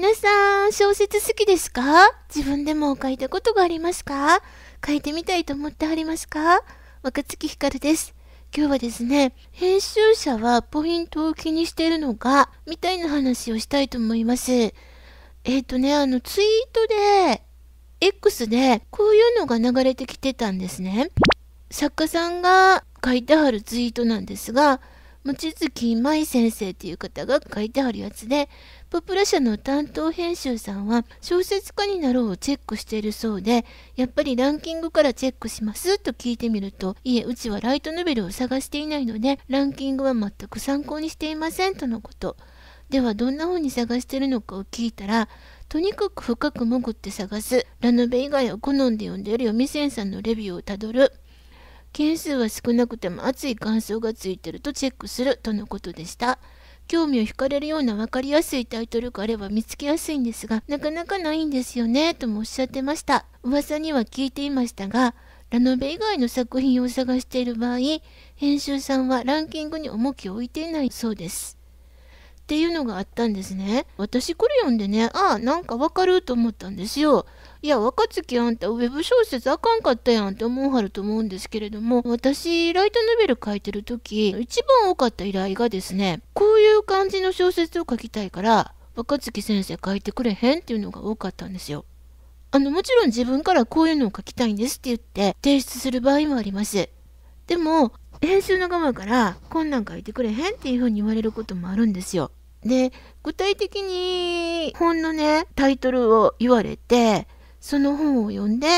皆さん、小説好きですか自分でも書いたことがありますか書いてみたいと思ってはりますか若月ひかるです。今日はですね、編集者はポイントを気にしてるのか、みたいな話をしたいと思います。えっ、ー、とね、あの、ツイートで、X で、こういうのが流れてきてたんですね。作家さんが書いてはるツイートなんですが、望月舞先生っていう方が書いてはるやつで、ポプラ社の担当編集さんは小説家になろうをチェックしているそうでやっぱりランキングからチェックしますと聞いてみるといえうちはライトノベルを探していないのでランキングは全く参考にしていませんとのことではどんな風に探してるのかを聞いたらとにかく深く潜って探すラノベ以外を好んで読んでいる読んさんのレビューをたどる件数は少なくても熱い感想がついてるとチェックするとのことでした。興味を惹かれるような分かりやすいタイトルがあれば見つけやすいんですが、なかなかないんですよね、ともおっしゃってました。噂には聞いていましたが、ラノベ以外の作品を探している場合、編集さんはランキングに重きを置いていないそうです。っていうのがあったんですね。私これ読んでね、ああ、なんかわかると思ったんですよ。いや若月あんたウェブ小説あかんかったやんって思うはると思うんですけれども私ライトノベル書いてる時一番多かった依頼がですねこういう感じの小説を書きたいから若月先生書いてくれへんっていうのが多かったんですよ。あのもちろん自分からこういうのを書きたいんですって言って提出する場合もあります。でも編集の側からこんなん書いてくれへんっていうふうに言われることもあるんですよ。で具体的に本のねタイトルを言われてその本を読んで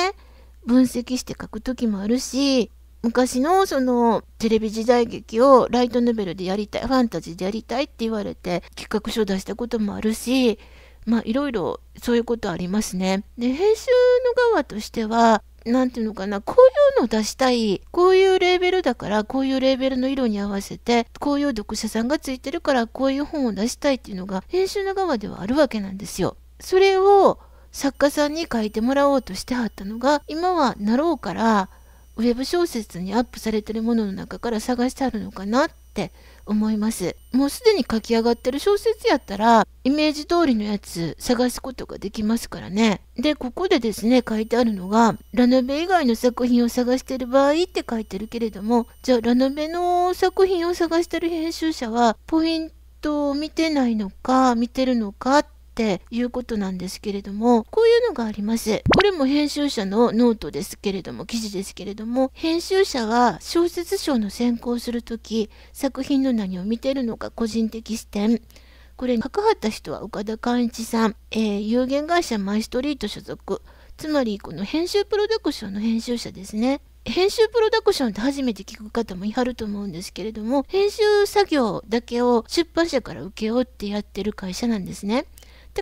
分析して書く時もあるし昔のそのテレビ時代劇をライトノベルでやりたいファンタジーでやりたいって言われて企画書を出したこともあるしまあいろいろそういうことありますね。で編集の側としては何ていうのかなこういうの出したいこういうレーベルだからこういうレーベルの色に合わせてこういう読者さんがついてるからこういう本を出したいっていうのが編集の側ではあるわけなんですよ。それを作家さんに書いてもらおうとしてはったのが今はなろうからウェブ小説にアップされてるものの中から探してあるのかなって思いますもうすでに書き上がってる小説やったらイメージ通りのやつ探すことができますからねでここでですね書いてあるのがラノベ以外の作品を探してる場合って書いてるけれどもじゃあラノベの作品を探してる編集者はポイントを見てないのか見てるのかってっていうことなんですけれどもこういうのがありますこれも編集者のノートですけれども記事ですけれども編集者は小説賞の選考する時作品の何を見てるのか個人的視点これ関わった人は岡田寛一さん、えー、有限会社マイストリート所属つまりこの編集プロダクションの編集者ですね編集プロダクションって初めて聞く方もいはると思うんですけれども編集作業だけを出版社から請け負ってやってる会社なんですね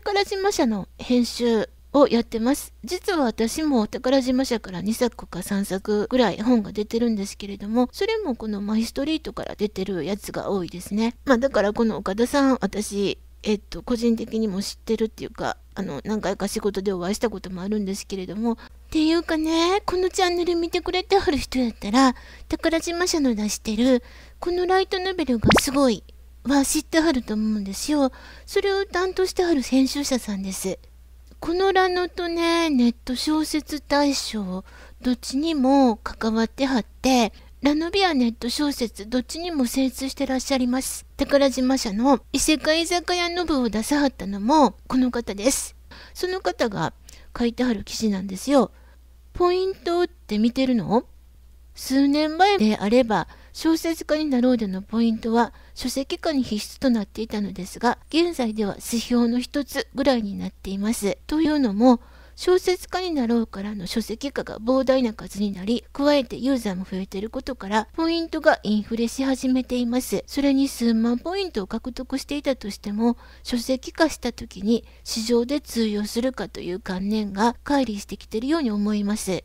宝島社の編集をやってます。実は私も宝島社から2作か3作ぐらい本が出てるんですけれども、それもこのマイストリートから出てるやつが多いですね。まあだからこの岡田さん、私、えっと、個人的にも知ってるっていうか、あの、何回か仕事でお会いしたこともあるんですけれども、っていうかね、このチャンネル見てくれてはる人やったら、宝島社の出してる、このライトノベルがすごいは知ってはると思うんですよ。それを担当してはる編集者さんです。このラノとね、ネット小説大賞、どっちにも関わってはって、ラノビアネット小説、どっちにも精通してらっしゃいます。宝島社の異世界居酒屋ノブを出さはったのも、この方です。その方が書いてはる記事なんですよ。ポイントって見てるの数年前であれば小説家になろうでのポイントは書籍化に必須となっていたのですが現在では指標の一つぐらいになっています。というのも小説家になろうからの書籍化が膨大な数になり、加えてユーザーも増えていることから、ポイントがインフレし始めています。それに数万ポイントを獲得していたとしても、書籍化した時に市場で通用するかという観念が乖離してきているように思います。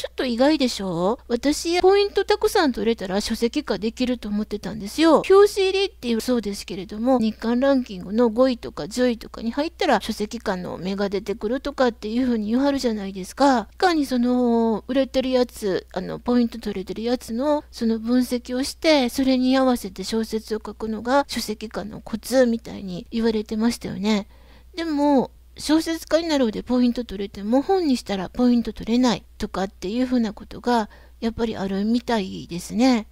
ちょっと意外でしょ私、ポイントたくさん取れたら書籍化できると思ってたんですよ。表紙入りっていうそうですけれども、日刊ランキングの5位とか10位とかに入ったら書籍化の芽が出てくるとかっていう風に言わはるじゃないですか。いかにその、売れてるやつ、あの、ポイント取れてるやつの、その分析をして、それに合わせて小説を書くのが書籍化のコツみたいに言われてましたよね。でも、小説家になろうでポイント取れても本にしたらポイント取れないとかっていうふうなことがやっぱりあるみたいですね。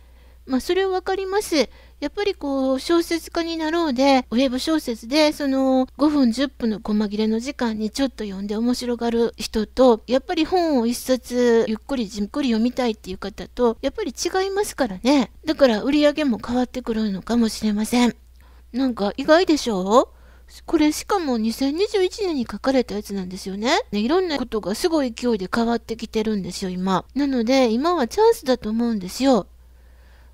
まあ、それは分かります。やっぱりこう小説家になろうでウェブ小説でその5分10分の細切れの時間にちょっと読んで面白がる人とやっぱり本を一冊ゆっくりじっくり読みたいっていう方とやっぱり違いますからねだから売り上げも変わってくるのかもしれませんなんか意外でしょうこれしかも2021年に書かれたやつなんですよね。ねいろんなことがすごい勢いで変わってきてるんですよ、今。なので、今はチャンスだと思うんですよ。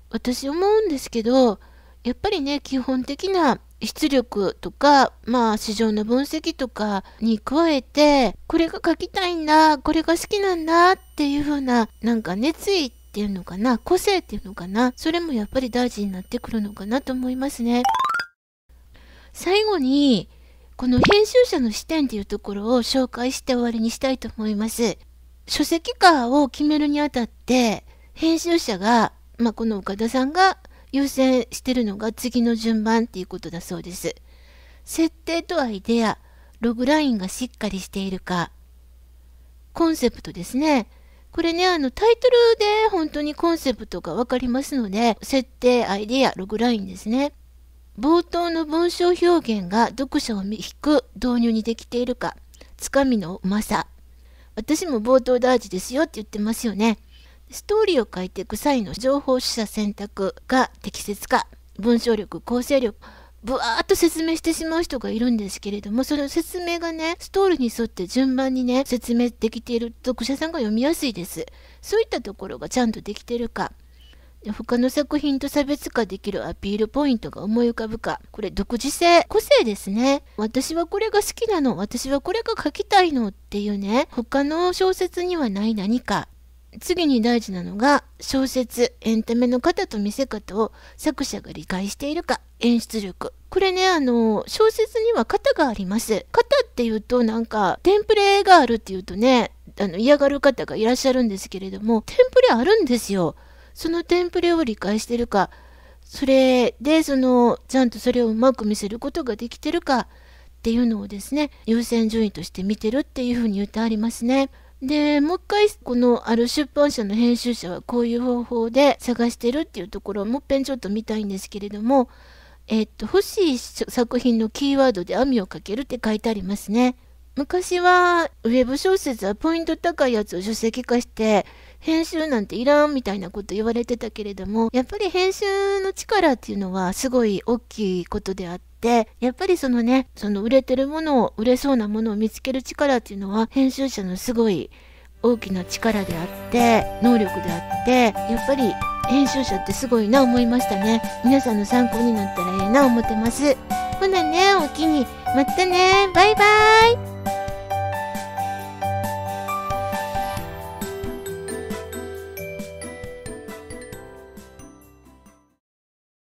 私思うんですけど、やっぱりね、基本的な出力とか、まあ、市場の分析とかに加えて、これが書きたいんだ、これが好きなんだっていう風な、なんか熱意っていうのかな、個性っていうのかな、それもやっぱり大事になってくるのかなと思いますね。最後に、この編集者の視点というところを紹介して終わりにしたいと思います。書籍化を決めるにあたって、編集者が、まあ、この岡田さんが優先してるのが次の順番っていうことだそうです。設定とアイデア、ログラインがしっかりしているか、コンセプトですね。これね、あの、タイトルで本当にコンセプトがわかりますので、設定、アイデア、ログラインですね。冒頭の文章表現が読者を引く導入にできているか、つかみのうまさ。私も冒頭大事ですよって言ってますよね。ストーリーを書いていく際の情報取捨選択が適切か、文章力、構成力、ぶわーっと説明してしまう人がいるんですけれども、その説明がね、ストーリーに沿って順番にね、説明できている読者さんが読みやすいです。そういったところがちゃんとできてるか。他の作品と差別化できるアピールポイントが思い浮かぶかこれ独自性個性ですね私はこれが好きなの私はこれが書きたいのっていうね他の小説にはない何か次に大事なのが小説エンタメの型と見せ方を作者が理解しているか演出力これねあの小説には型があります型っていうとなんかテンプレがあるっていうとねあの嫌がる方がいらっしゃるんですけれどもテンプレあるんですよそのテンプレを理解してるかそれでそのちゃんとそれをうまく見せることができてるかっていうのをですね優先順位として見てるっていうふうに言ってありますね。でもう一回このある出版社の編集者はこういう方法で探してるっていうところをもっぺんちょっと見たいんですけれども、えっと欲しい作品のキーワードで網をかけるって書いてありますね。昔はウェブ小説はポイント高いやつを書籍化して編集なんていらんみたいなこと言われてたけれどもやっぱり編集の力っていうのはすごい大きいことであって。やっぱりそのねその売れてるものを売れそうなものを見つける力っていうのは編集者のすごい大きな力であって能力であってやっぱり編集者ってすごいな思いましたね皆さんの参考になったらええな思ってますほなねおおきにまたねバイバーイ